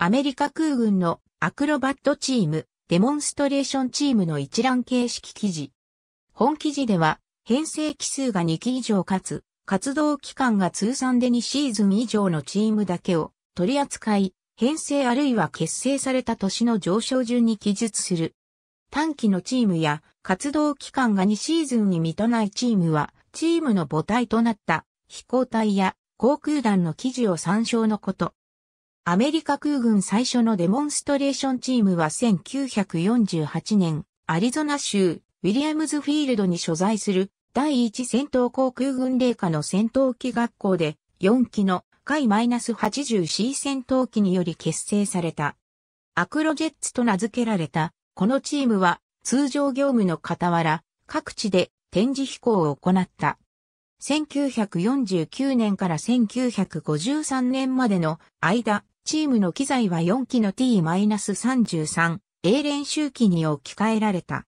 アメリカ空軍のアクロバットチーム、デモンストレーションチームの一覧形式記事。本記事では、編成期数が2期以上かつ、活動期間が通算で2シーズン以上のチームだけを取り扱い、編成あるいは結成された年の上昇順に記述する。短期のチームや活動期間が2シーズンに満たないチームは、チームの母体となった飛行隊や航空団の記事を参照のこと。アメリカ空軍最初のデモンストレーションチームは1948年、アリゾナ州、ウィリアムズフィールドに所在する第1戦闘航空軍霊下の戦闘機学校で4機の海 -80C 戦闘機により結成された。アクロジェッツと名付けられた、このチームは通常業務の傍ら各地で展示飛行を行った。1949年から1953年までの間、チームの機材は4機の T-33A 練習機に置き換えられた。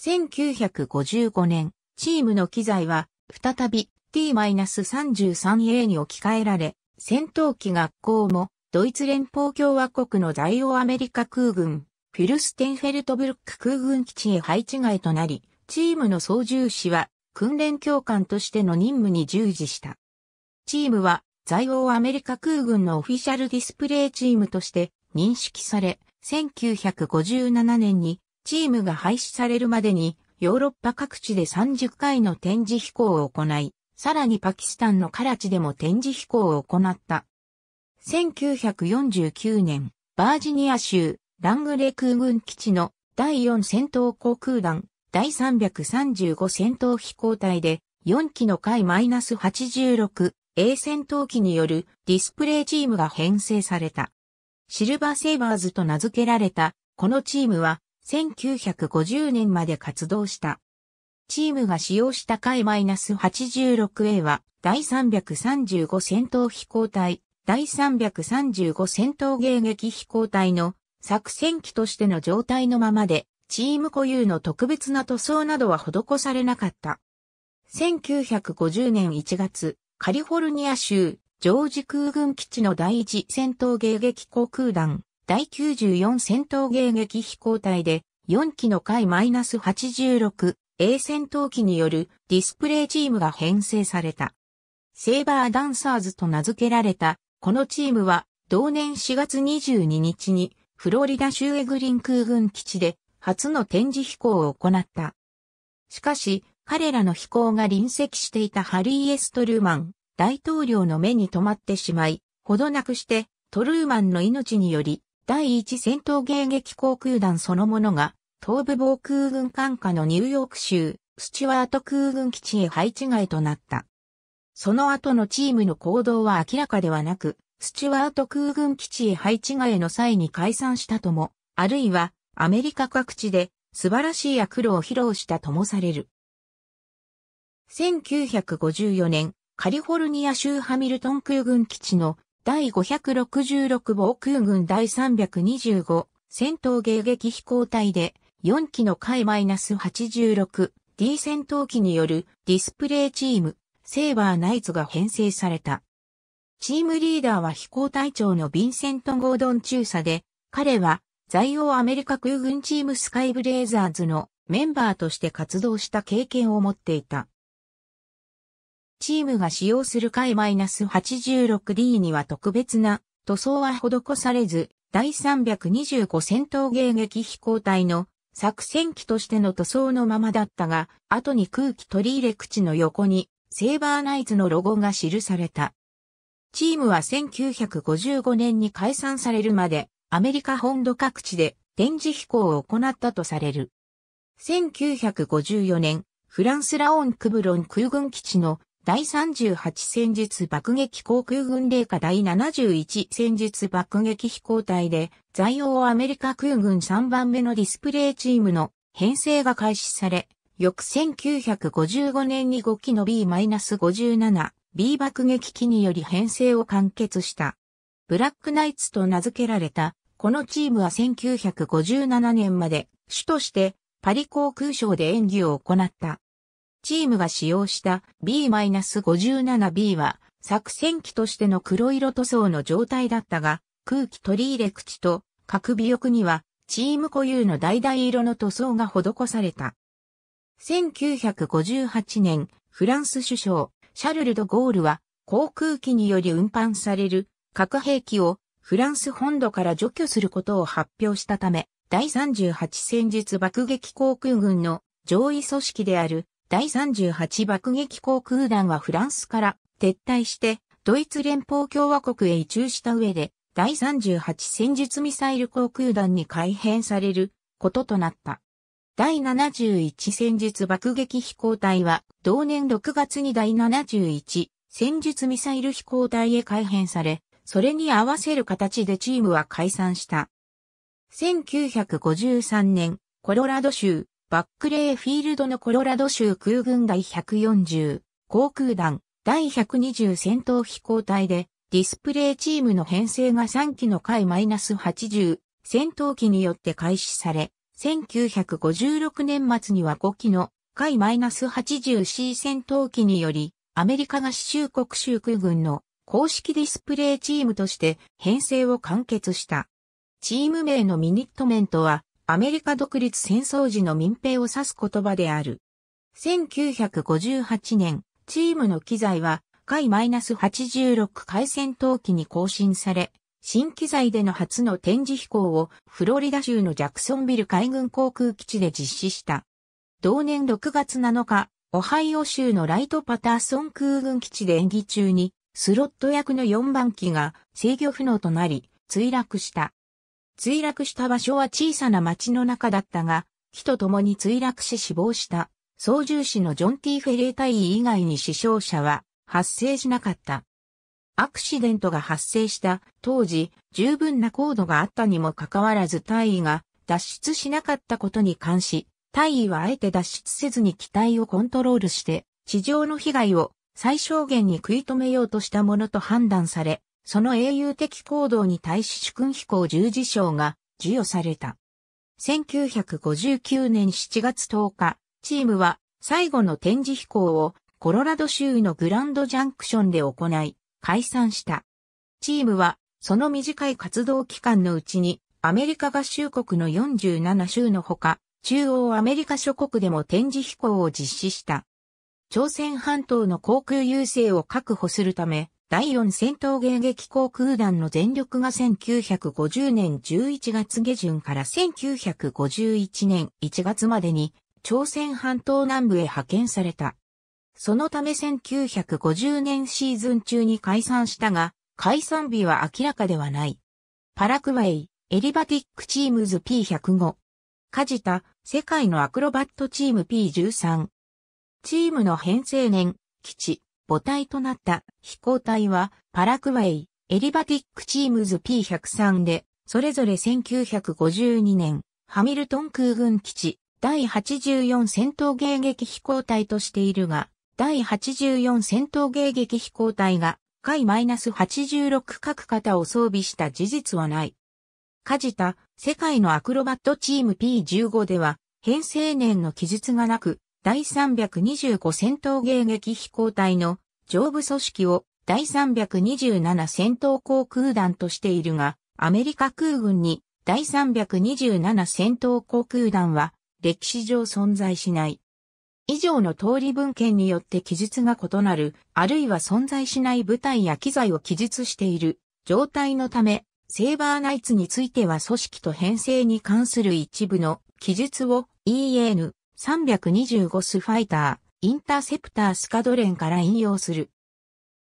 1955年、チームの機材は再び T-33A に置き換えられ、戦闘機学校もドイツ連邦共和国の在欧アメリカ空軍、フィルステンフェルトブルック空軍基地へ配置外となり、チームの操縦士は訓練教官としての任務に従事した。チームは在欧アメリカ空軍のオフィシャルディスプレイチームとして認識され、1957年にチームが廃止されるまでにヨーロッパ各地で30回の展示飛行を行い、さらにパキスタンのカラチでも展示飛行を行った。1949年、バージニア州ラングレ空軍基地の第4戦闘航空団第335戦闘飛行隊で4機の回 -86 A 戦闘機によるディスプレイチームが編成された。シルバーセイバーズと名付けられた、このチームは1950年まで活動した。チームが使用した回 -86A は第335戦闘飛行隊、第335戦闘迎撃飛行隊の作戦機としての状態のままで、チーム固有の特別な塗装などは施されなかった。1950年1月、カリフォルニア州、ジョージ空軍基地の第一戦闘迎撃航空団、第94戦闘迎撃飛行隊で、4機の回 -86、A 戦闘機によるディスプレイチームが編成された。セーバーダンサーズと名付けられた、このチームは、同年4月22日に、フロリダ州エグリン空軍基地で、初の展示飛行を行った。しかし、彼らの飛行が隣席していたハリー・エス・トルーマン、大統領の目に留まってしまい、ほどなくして、トルーマンの命により、第一戦闘迎撃航空団そのものが、東部防空軍管下のニューヨーク州、スチュワート空軍基地へ配置外となった。その後のチームの行動は明らかではなく、スチュワート空軍基地へ配置外の際に解散したとも、あるいはアメリカ各地で素晴らしい悪路を披露したともされる。1954年、カリフォルニア州ハミルトン空軍基地の第566防空軍第325戦闘迎撃飛行隊で4機の海 -86D 戦闘機によるディスプレイチームセーバーナイツが編成された。チームリーダーは飛行隊長のヴィンセント・ゴードン中佐で、彼は在欧アメリカ空軍チームスカイブレイザーズのメンバーとして活動した経験を持っていた。チームが使用する回 -86D には特別な塗装は施されず、第325戦闘迎撃飛行隊の作戦機としての塗装のままだったが、後に空気取り入れ口の横にセーバーナイツのロゴが記された。チームは1955年に解散されるまでアメリカ本土各地で展示飛行を行ったとされる。1954年、フランスラオンクブロン空軍基地の第38戦術爆撃航空軍令下第71戦術爆撃飛行隊で、在欧アメリカ空軍3番目のディスプレイチームの編成が開始され、翌1955年に5機の B-57、B 爆撃機により編成を完結した。ブラックナイツと名付けられた、このチームは1957年まで主としてパリ航空省で演技を行った。チームが使用した B-57B は作戦機としての黒色塗装の状態だったが、空気取り入れ口と各尾翼にはチーム固有の橙色の塗装が施された。1958年、フランス首相、シャルル・ド・ゴールは航空機により運搬される核兵器をフランス本土から除去することを発表したため、第38戦術爆撃航空軍の上位組織である第38爆撃航空団はフランスから撤退して、ドイツ連邦共和国へ移駐した上で、第38戦術ミサイル航空団に改編されることとなった。第71戦術爆撃飛行隊は、同年6月に第71戦術ミサイル飛行隊へ改編され、それに合わせる形でチームは解散した。1953年、コロラド州バックレーフィールドのコロラド州空軍第140航空団第120戦闘飛行隊でディスプレイチームの編成が3機の回 -80 戦闘機によって開始され、1956年末には5機の回 -80C 戦闘機により、アメリカ合衆国州空軍の公式ディスプレイチームとして編成を完結した。チーム名のミニットメントはアメリカ独立戦争時の民兵を指す言葉である。1958年、チームの機材は、回 -86 回戦闘機に更新され、新機材での初の展示飛行をフロリダ州のジャクソンビル海軍航空基地で実施した。同年6月7日、オハイオ州のライトパターソン空軍基地で演技中に、スロット役の4番機が制御不能となり、墜落した。墜落した場所は小さな町の中だったが、木と共に墜落し死亡した操縦士のジョン・ティ・フェレー隊員以外に死傷者は発生しなかった。アクシデントが発生した当時十分な高度があったにもかかわらず隊員が脱出しなかったことに関し、隊員はあえて脱出せずに機体をコントロールして地上の被害を最小限に食い止めようとしたものと判断され、その英雄的行動に対し主君飛行十字章が授与された。1959年7月10日、チームは最後の展示飛行をコロラド州のグランドジャンクションで行い、解散した。チームはその短い活動期間のうちにアメリカ合衆国の47州のほか、中央アメリカ諸国でも展示飛行を実施した。朝鮮半島の航空優勢を確保するため、第4戦闘迎撃航空団の全力が1950年11月下旬から1951年1月までに朝鮮半島南部へ派遣された。そのため1950年シーズン中に解散したが、解散日は明らかではない。パラクワイ、エリバティックチームズ P105。カジタ、世界のアクロバットチーム P13。チームの編成年、基地、母体となった飛行隊はパラクワイ、エリバティックチームズ P103 で、それぞれ1952年、ハミルトン空軍基地、第84戦闘迎撃飛行隊としているが、第84戦闘迎撃飛行隊が、海 -86 各型を装備した事実はない。かじた、世界のアクロバットチーム P15 では、編成年の記述がなく、第325戦闘迎撃飛行隊の上部組織を第327戦闘航空団としているが、アメリカ空軍に第327戦闘航空団は歴史上存在しない。以上の通り文献によって記述が異なる、あるいは存在しない部隊や機材を記述している状態のため、セーバーナイツについては組織と編成に関する一部の記述を EN325 スファイターインターセプタースカドレンから引用する。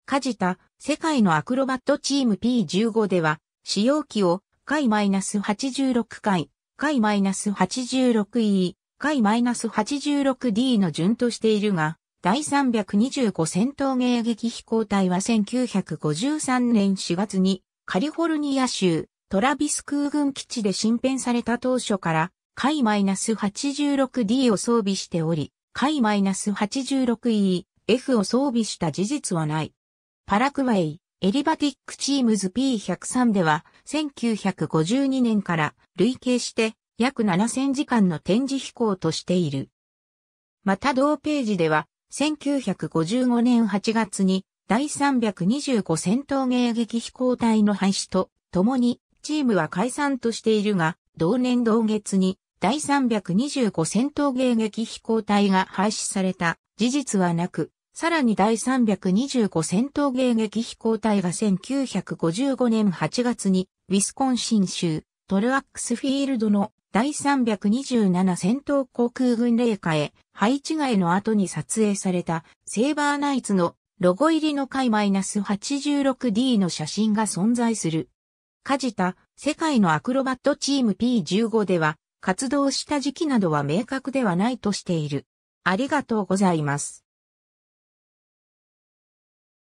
カジタ、世界のアクロバットチーム P15 では、使用機を、回マイ -86 回、回 -86E、回 -86D の順としているが、第325戦闘迎撃飛行隊は1953年4月に、カリフォルニア州、トラビス空軍基地で新編された当初から、回 -86D を装備しており、マイナス -86E、F を装備した事実はない。パラクワイ、エリバティックチームズ P103 では、1952年から累計して約7000時間の展示飛行としている。また同ページでは、1955年8月に第325戦闘迎撃飛行隊の廃止と、共にチームは解散としているが、同年同月に第325戦闘迎撃飛行隊が廃止された事実はなく、さらに第325戦闘迎撃飛行隊が1955年8月にウィスコンシン州トルアックスフィールドの第327戦闘航空軍霊下へ配置外の後に撮影されたセーバーナイツのロゴ入りの回 -86D の写真が存在する。カジタ、世界のアクロバットチーム P15 では、活動した時期などは明確ではないとしている。ありがとうございます。